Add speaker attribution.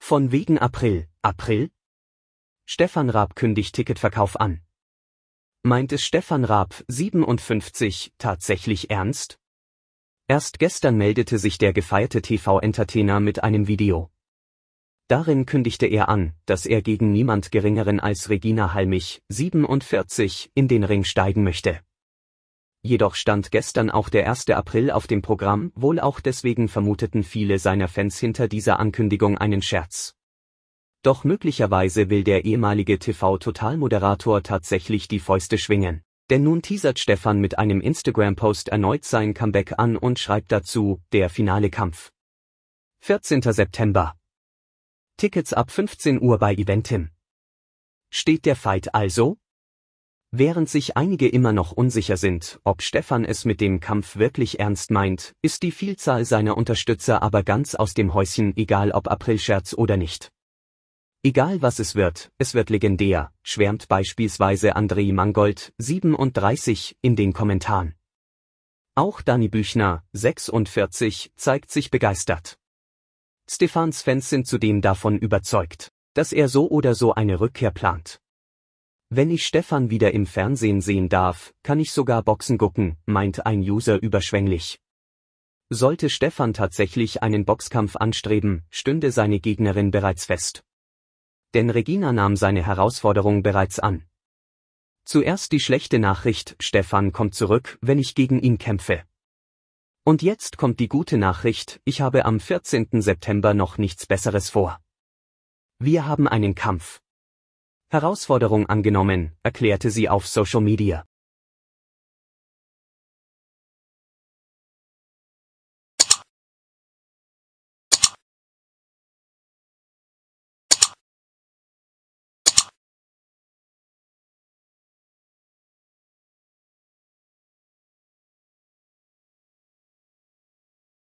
Speaker 1: Von wegen April, April? Stefan Raab kündigt Ticketverkauf an. Meint es Stefan Raab, 57, tatsächlich ernst? Erst gestern meldete sich der gefeierte TV-Entertainer mit einem Video. Darin kündigte er an, dass er gegen niemand Geringeren als Regina Halmich, 47, in den Ring steigen möchte. Jedoch stand gestern auch der 1. April auf dem Programm, wohl auch deswegen vermuteten viele seiner Fans hinter dieser Ankündigung einen Scherz. Doch möglicherweise will der ehemalige tv totalmoderator tatsächlich die Fäuste schwingen. Denn nun teasert Stefan mit einem Instagram-Post erneut sein Comeback an und schreibt dazu, der finale Kampf. 14. September. Tickets ab 15 Uhr bei Eventim. Steht der Fight also? Während sich einige immer noch unsicher sind, ob Stefan es mit dem Kampf wirklich ernst meint, ist die Vielzahl seiner Unterstützer aber ganz aus dem Häuschen, egal ob Aprilscherz oder nicht. Egal was es wird, es wird legendär, schwärmt beispielsweise André Mangold, 37, in den Kommentaren. Auch Dani Büchner, 46, zeigt sich begeistert. Stefans Fans sind zudem davon überzeugt, dass er so oder so eine Rückkehr plant. Wenn ich Stefan wieder im Fernsehen sehen darf, kann ich sogar Boxen gucken, meint ein User überschwänglich. Sollte Stefan tatsächlich einen Boxkampf anstreben, stünde seine Gegnerin bereits fest. Denn Regina nahm seine Herausforderung bereits an. Zuerst die schlechte Nachricht, Stefan kommt zurück, wenn ich gegen ihn kämpfe. Und jetzt kommt die gute Nachricht, ich habe am 14. September noch nichts Besseres vor. Wir haben einen Kampf. Herausforderung angenommen, erklärte sie auf Social Media.